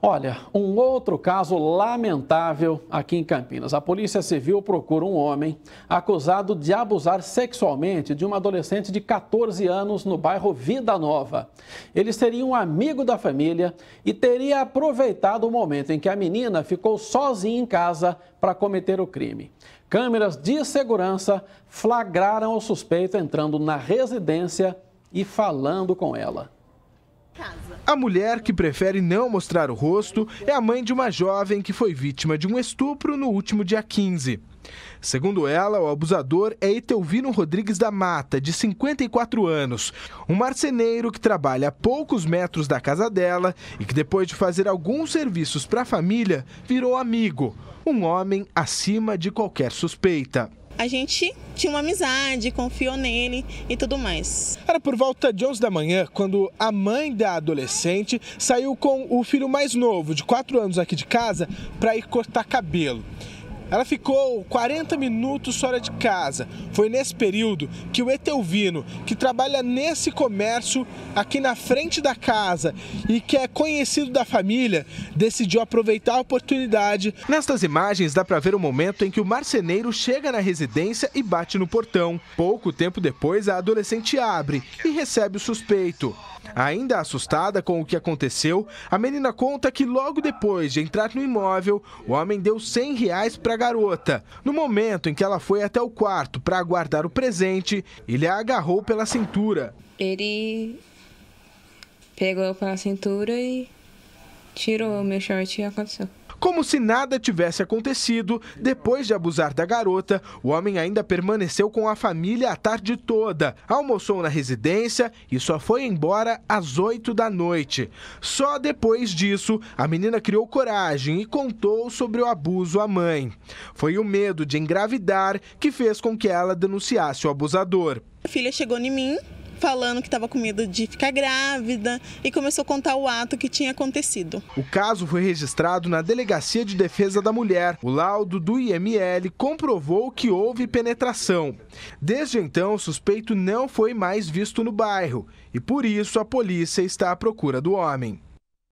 Olha, um outro caso lamentável aqui em Campinas. A Polícia Civil procura um homem acusado de abusar sexualmente de uma adolescente de 14 anos no bairro Vida Nova. Ele seria um amigo da família e teria aproveitado o momento em que a menina ficou sozinha em casa para cometer o crime. Câmeras de segurança flagraram o suspeito entrando na residência e falando com ela. A mulher, que prefere não mostrar o rosto, é a mãe de uma jovem que foi vítima de um estupro no último dia 15. Segundo ela, o abusador é Etelvino Rodrigues da Mata, de 54 anos, um marceneiro que trabalha a poucos metros da casa dela e que, depois de fazer alguns serviços para a família, virou amigo, um homem acima de qualquer suspeita a gente tinha uma amizade, confiou nele e tudo mais. Era por volta de 11 da manhã quando a mãe da adolescente saiu com o filho mais novo, de 4 anos aqui de casa, para ir cortar cabelo. Ela ficou 40 minutos fora de casa. Foi nesse período que o Etelvino, que trabalha nesse comércio aqui na frente da casa e que é conhecido da família, decidiu aproveitar a oportunidade. Nestas imagens dá para ver o momento em que o marceneiro chega na residência e bate no portão. Pouco tempo depois, a adolescente abre e recebe o suspeito. Ainda assustada com o que aconteceu, a menina conta que logo depois de entrar no imóvel, o homem deu 100 reais para garota. No momento em que ela foi até o quarto para aguardar o presente, ele a agarrou pela cintura. Ele pegou pela cintura e tirou meu short e aconteceu. Como se nada tivesse acontecido, depois de abusar da garota, o homem ainda permaneceu com a família a tarde toda, almoçou na residência e só foi embora às 8 da noite. Só depois disso, a menina criou coragem e contou sobre o abuso à mãe. Foi o medo de engravidar que fez com que ela denunciasse o abusador. A filha chegou em mim falando que estava com medo de ficar grávida e começou a contar o ato que tinha acontecido. O caso foi registrado na Delegacia de Defesa da Mulher. O laudo do IML comprovou que houve penetração. Desde então, o suspeito não foi mais visto no bairro e por isso a polícia está à procura do homem.